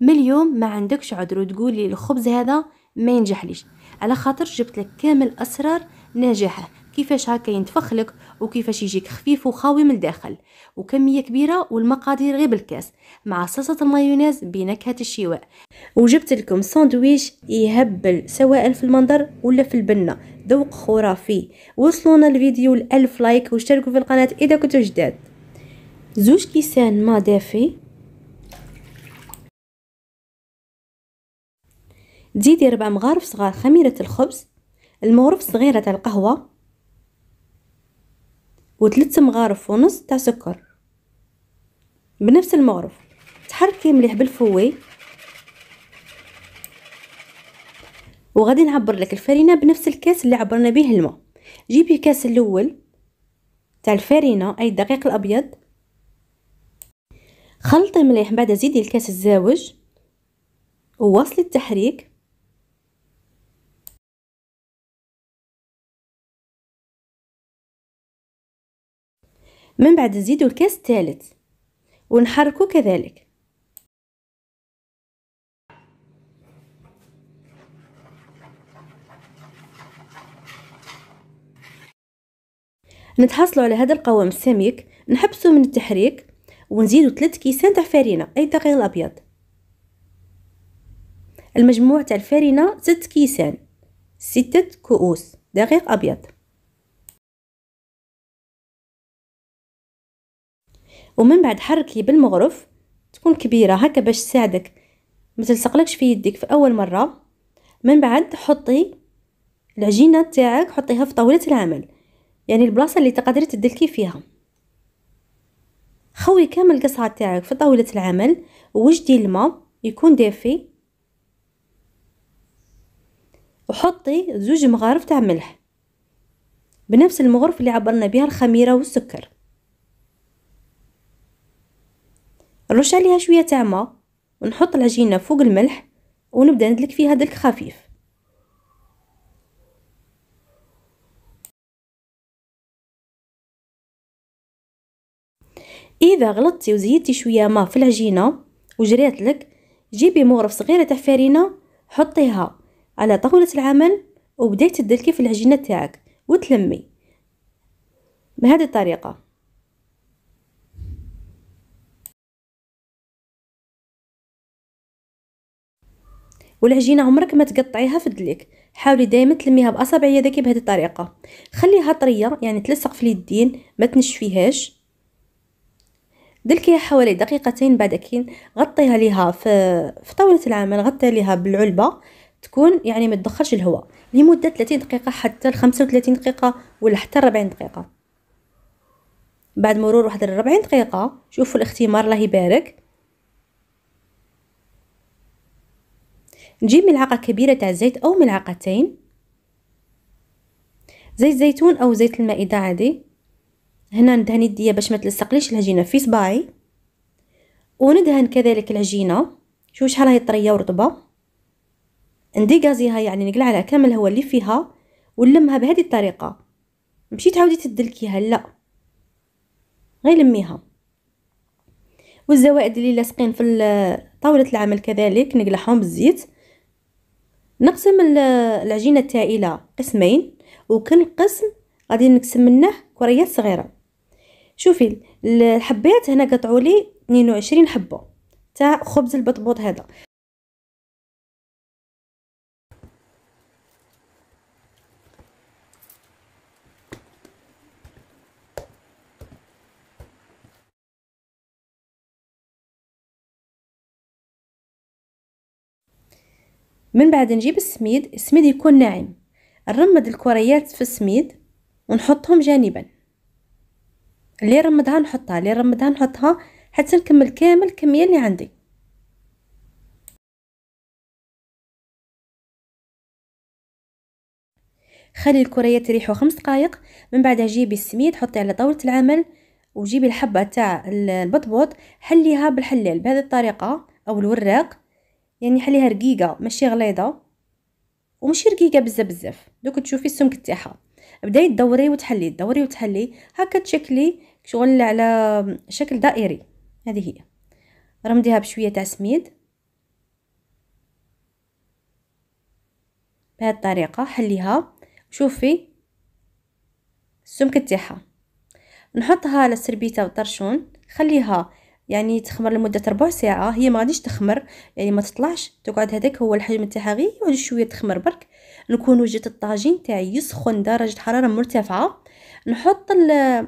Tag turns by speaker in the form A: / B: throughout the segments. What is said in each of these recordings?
A: من اليوم ما عندكش عذر وتقولي الخبز هذا ما ليش على خاطر جبت لك كامل اسرار نجاحه كيفاش هكا ينتفخ لك وكيفاش يجيك خفيف وخاوي من الداخل وكميه كبيره والمقادير غير بالكاس مع صلصه المايونيز بنكهه الشواء وجبت لكم ساندويش يهبل سواء في المنظر ولا في البنه ذوق خرافي وصلونا الفيديو ل لايك واشتركوا في القناه اذا كنتوا جداد زوج كيسان ما دافي تزيدي ربع مغارف صغار خميرة الخبز المغرف صغيرة تاع القهوة وثلاث مغارف ونص تاع سكر بنفس المغرف تحركي مليح بالفوي وغادي نعبر لك الفرينة بنفس الكاس اللي عبرنا به الماء جيبي الكاس الاول تاع الفرينة اي الدقيق الابيض خلطي مليح بعد زيدي الكاس الزاوج وواصلي التحريك من بعد نزيدو الكاس الثالث ونحركو كذلك نتحصلوا على هذا القوام السميك نحبسو من التحريك ونزيدوا ثلاث كيسان تاع فرينه اي دقيق الابيض المجموع تاع الفرينه ست كيسان ستة كؤوس دقيق ابيض ومن بعد حركي بالمغرف تكون كبيره هكا باش تساعدك ما تلصقلكش في يديك في اول مره من بعد حطي العجينه تاعك حطيها في طاوله العمل يعني البلاصه اللي تقدري تدلكي فيها خوي كامل القصعه تاعك في طاوله العمل وجدي الماء يكون دافي وحطي زوج مغارف تاع ملح بنفس المغرف اللي عبرنا بها الخميره والسكر نرش عليها شويه تاع ما ونحط العجينه فوق الملح ونبدا ندلك فيها دلك خفيف اذا غلطتي وزيدتي شويه ما في العجينه وجريت لك جيبي مغرف صغيره تاع فرينه حطيها على طاوله العمل وبداي تدلكي في العجينه تاعك وتلمي بهذه الطريقه والعجينه عمرك ما تقطعيها في الدليك حاولي دائما تلميها باصابع يدك بهذه الطريقه خليها طريه يعني تلصق في اليدين ما تنشفيهاش دلكيها حوالي دقيقتين بعد كين غطيها ليها في في طاوله العمل غطيها ليها بالعلبه تكون يعني ما تدخلش الهواء لمده 30 دقيقه حتى ل 35 دقيقه ولا حتى 40 دقيقه بعد مرور واحد 40 دقيقه شوفوا الاختمار الله يبارك نجيب ملعقة كبيرة تاع الزيت أو ملعقتين زيت زيتون أو زيت المائدة عادي هنا ندهن يديا باش ما تلصقليش العجينة في صباعي وندهن كذلك العجينة شوف شحال هي طرية ورطبة نديكازيها يعني نقلع على كامل الهواء اللي فيها ونلمها بهذه الطريقة ماشي تعاودي تدلكيها لا غير لميها والزوائد اللي لاصقين في طاولة العمل كذلك نقلعهم بالزيت نقسم العجينه تاعي الى قسمين وكل قسم غادي نقسم منه كريات صغيره شوفي الحبات هنا قطعوا لي 22 حبه تاع خبز البطبوط هذا من بعد نجيب السميد السميد يكون ناعم نرمد الكريات في السميد ونحطهم جانبا اللي رمدها نحطها اللي رمدها نحطها حتى نكمل كامل الكميه اللي عندي خلي الكريات تريحو خمس دقائق من بعدها جيبي السميد حطي على طاوله العمل وجيبي الحبه تاع البطبوط حليها بالحلال بهذه الطريقه او الوراق يعني حليها رقيقه ماشي غليظه وماشي رقيقه بزاف بزاف دوك تشوفي السمك تاعها بداي تدوري وتحلي تدوري وتحلي هكا تشكلي شغل على شكل دائري هذه هي رمديها بشويه تاع سميد بهذه الطريقه حليها شوفي السمك تاعها نحطها على السربيته وطرشون خليها يعني تخمر لمده ربع ساعه هي ما غاديش تخمر يعني ما تطلعش تقعد هذاك هو الحجم تاعها غير شويه تخمر برك نكون وجدت الطاجين تاعي يسخن درجه حراره مرتفعه نحط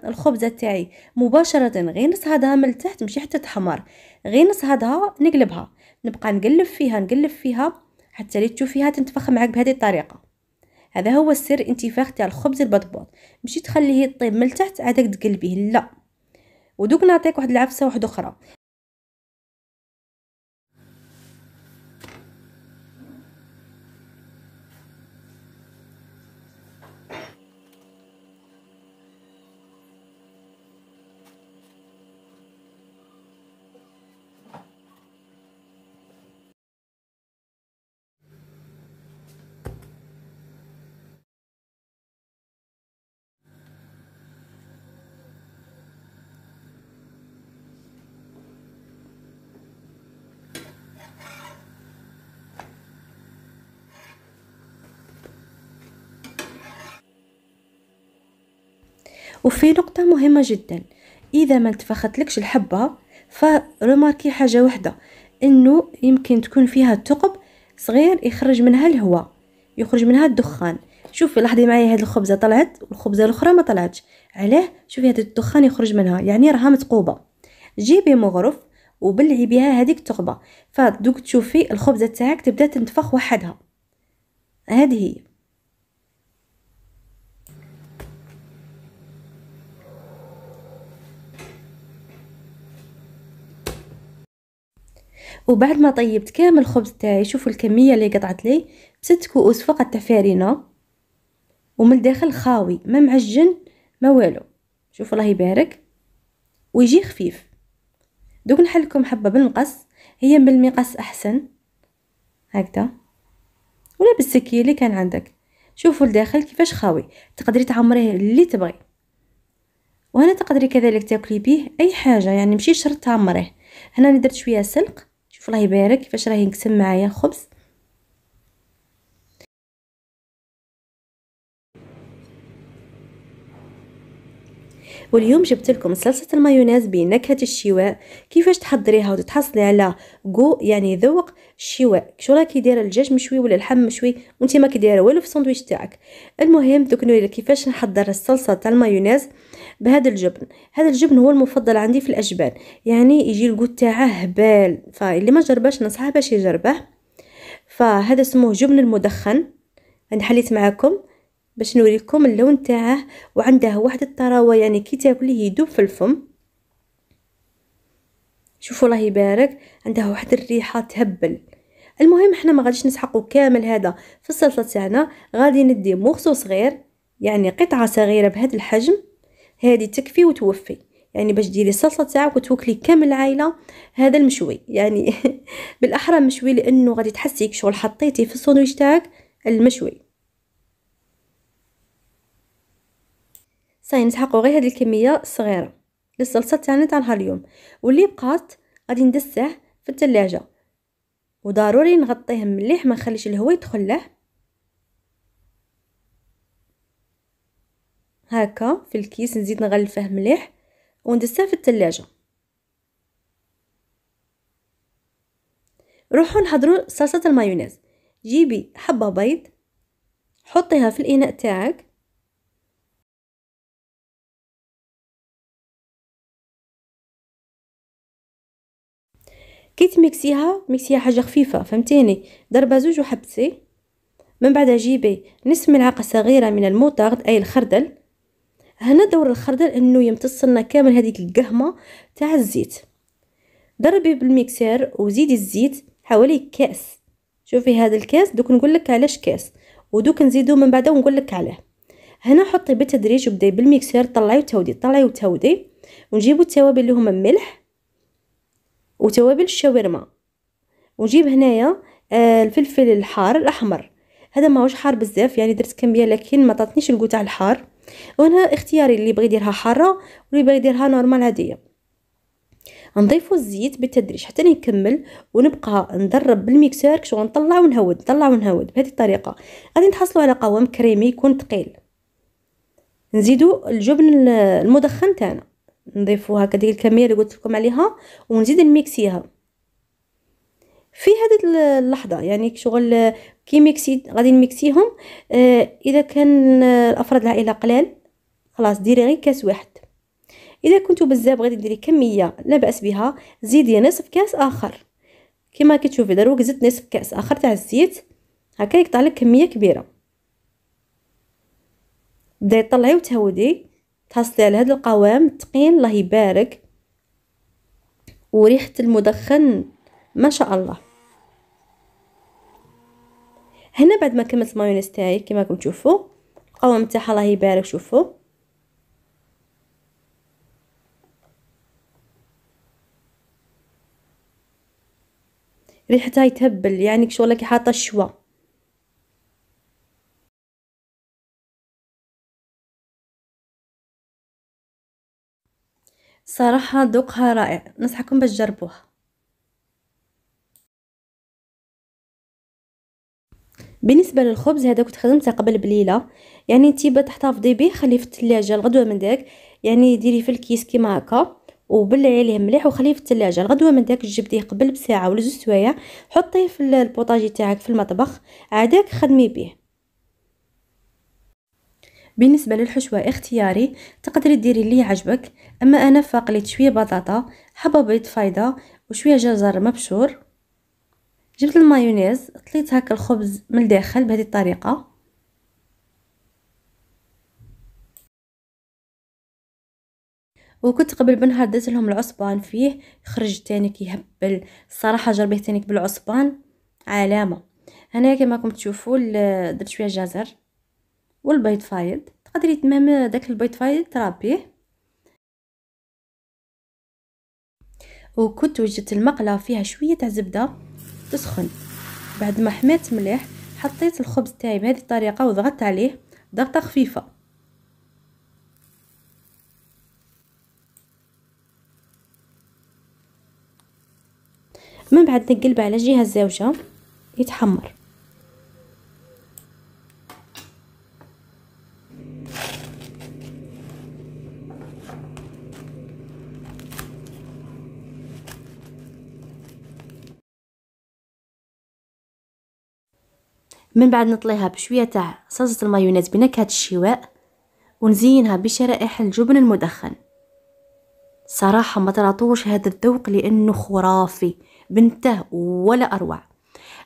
A: الخبزه تاعي مباشره غير نصهدها من التحت ماشي حتى تحمر غير نصهدها نقلبها نبقى نقلب فيها نقلب فيها حتى لي تشوفيها تنتفخ معك بهذه الطريقه هذا هو السر انتفاخ تاع الخبز البطبوط ماشي تخليه يطيب من التحت عادك تقلبيه لا ودوك نعطيك واحد العفسه واحده اخرى وفي نقطة مهمة جدا إذا ما لكش الحبة فرماركي حاجة واحدة أنه يمكن تكون فيها ثقب صغير يخرج منها الهواء يخرج منها الدخان شوفي لاحظي معايا هاد الخبزه طلعت والخبزه الاخرى ما طلعتش علاه شوفي هاد الدخان يخرج منها يعني راها متقوبه جيبي مغرف وبلعي بها هذيك الثقبه فدوك تشوفي الخبزه تاعك تبدا تنتفخ وحدها هذه هي وبعد ما طيبت كامل الخبز تاعي شوفوا الكميه اللي قطعت لي بست كؤوس فقط تاع فرينه ومن الداخل خاوي ما معجن ما والو شوفوا الله يبارك ويجي خفيف دوك نحلكم حبه بالمقص هي بالمقص احسن هكذا ولا بالسكين اللي كان عندك شوفوا الداخل كيفاش خاوي تقدري تعمريه اللي تبغي وهنا تقدري كذلك تاكلي بيه اي حاجه يعني ماشي شرط تعمريه هنا درت شويه سلق فالله يبارك فاش راهي نقسم معايا الخبز واليوم جبت لكم صلصه المايونيز بنكهه الشواء كيفاش تحضريها وتتحصلي على جو يعني ذوق الشواء شو راكي دايره الدجاج مشوي ولا اللحم مشوي وانت ما دايره والو في الساندويتش تاعك المهم تكنوا لي كيفاش نحضر الصلصه تاع المايونيز بهذا الجبن هذا الجبن هو المفضل عندي في الاجبان يعني يجي الجو تاعه هبال فاللي ما جرباش نصحه باش يجربه فهذا اسمه جبن المدخن انا حليت معاكم باش نوريكم اللون تاعه وعنده واحد الطراوه يعني كي تاكليه يدوب في الفم شوفوا الله يبارك عنده واحد الريحه تهبل المهم حنا ما غاديش نسحقوا كامل هذا في السلطه تاعنا غادي ندي مخصو صغير يعني قطعه صغيره بهذا الحجم هذه تكفي وتوفي يعني باش ديري الصلصه تاعك وتوكلي كامل العائله هذا المشوي يعني بالاحرى مشوي لانه غادي تحسيك شغل حطيتي في الساندويتش تاعك المشوي سينسحقوا غير هذه الكميه الصغيره للصلصه تاعنا تاع نهار اليوم واللي بقات غادي ندسه في الثلاجه وضروري نغطيه مليح ما نخليش الهواء يدخل له هكا في الكيس نزيد نغلفه مليح وندسه في الثلاجه روحو نحضروا صلصه المايونيز جيبي حبه بيض حطيها
B: في الاناء تاعك كي تميكسيها ميكسيها
A: حاجه خفيفه فهمتيني ضربه زوج وحبسي من بعد جيبي نصف ملعقه صغيره من الموتارد اي الخردل هنا دور الخردل انه يمتص لنا كامل هذيك القهمه تاع الزيت ضربي بالميكسير وزيدي الزيت حوالي كاس شوفي هذا الكاس دوك نقول لك علاش كاس ودوك نزيدو من بعد ونقول لك عليه هنا حطي بالتدريج وبداي بالميكسير طلعي وتودي طلعي وتودي ونجيبو التوابل اللي هما ملح وتوابل الشاورما ونجيب هنايا آه الفلفل الحار الاحمر هذا ماهوش حار بزاف يعني درت كميه لكن ما عطاتنيش الكو تاع الحار وهنا اختياري اللي بغى يديرها حاره واللي بغى يديرها نورمال عاديه نضيفو الزيت بالتدريج حتى نكمل ونبقى ندرب بالميكسير كشغل نطلع ونهود نطلع ونهود بهذه الطريقه غادي نحصلوا على قوام كريمي يكون ثقيل نزيدو الجبن المدخن تاعنا نضيفو هكا ديك الكميه اللي قلت لكم عليها ونزيد نميكسيها في هذه اللحظه يعني شغل كي ميكسي غادي نميكسيهم آه اذا كان افراد العائله قلال خلاص ديري غير كاس واحد اذا كنتو بزاف غادي ديري كميه لا باس بها زيدي نصف كاس اخر كما كتشوفي دروك زدت نصف كاس اخر تاع الزيت هكا يقطع لك كميه كبيره بدا طلعي وتهودي تحصلي على هذا القوام تقين الله يبارك وريحة المدخن ما شاء الله هنا بعد ما كملت مايونيز تاعي كما راكم تشوفوا القوام تاعها الله يبارك شوفوا ريحتها يتهبل يعني شغل كي حاطه الشوا
B: صراحة ذوقها رائع ننصحكم باش تجربوها
A: بالنسبه للخبز هذا كنت خدمته قبل بليله يعني انتي تحتفظي به خليه في الثلاجه الغدوه من داك يعني ديريه في الكيس كيما هكا وبلعي عليه مليح وخليه في الثلاجه الغدوه من داك جبديه قبل بساعه ولا زوج سوايع حطيه في البوطاجي تاعك في المطبخ عاداك خدمي به بالنسبه للحشوه اختياري تقدري ديري اللي يعجبك اما انا فقليت شويه بطاطا حبه بيض فايده وشويه جزر مبشور جبت المايونيز طليت هاك الخبز من الداخل بهذه الطريقه وكنت قبل بنهار درت لهم العصبان فيه خرج تاني كيهبل الصراحه جربيه تاني بالعصبان علامه هنا كما راكم تشوفوا درت شويه جزر والبيض فايض تقدري تمام داك البيض فايض ترابيه وكنت وجدت المقله فيها شويه تاع زبده تسخن بعد ما حمات مليح حطيت الخبز تاعي بهذه الطريقه وضغطت عليه ضغطه خفيفه من بعد نقلبه على جهه الزاوجه يتحمر من بعد نطليها بشوية تاع صلصة المايونيز بنكهة الشواء ونزينها بشرائح الجبن المدخن صراحة ما تراطوش هذا الذوق لأنه خرافي بنته ولا أروع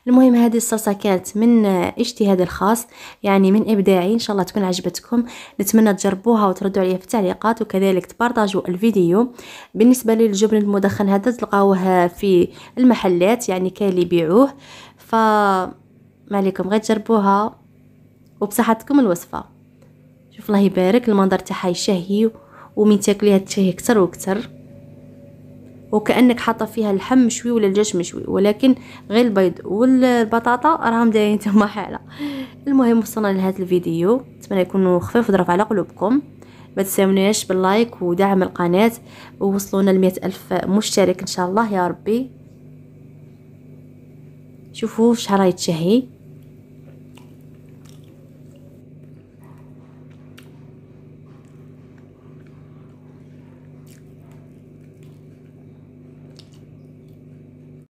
A: المهم هذه الصلصة كانت من اجتهادي الخاص يعني من إبداعي إن شاء الله تكون عجبتكم نتمنى تجربوها وتردوا عليا في التعليقات وكذلك تبارطاجوا الفيديو بالنسبة للجبن المدخن هذا تلقاوه في المحلات يعني كاين اللي يبيعوه ف ما عليكم غير تجربوها وبصحتكم الوصفه شوف الله يبارك المنظر تاعها يشهي ومن تاكليها تشهي كتر وكتر وكانك حاطه فيها اللحم مشوي ولا الدجاج مشوي ولكن غير البيض والبطاطا راهم دايرين تما حاله المهم وصلنا لهذا الفيديو نتمنى يكون خفيف وضرب على قلوبكم ما تنساوناش باللايك ودعم القناه ووصلونا ل ألف مشترك ان شاء الله يا ربي شوفوا شحال راهي تشهي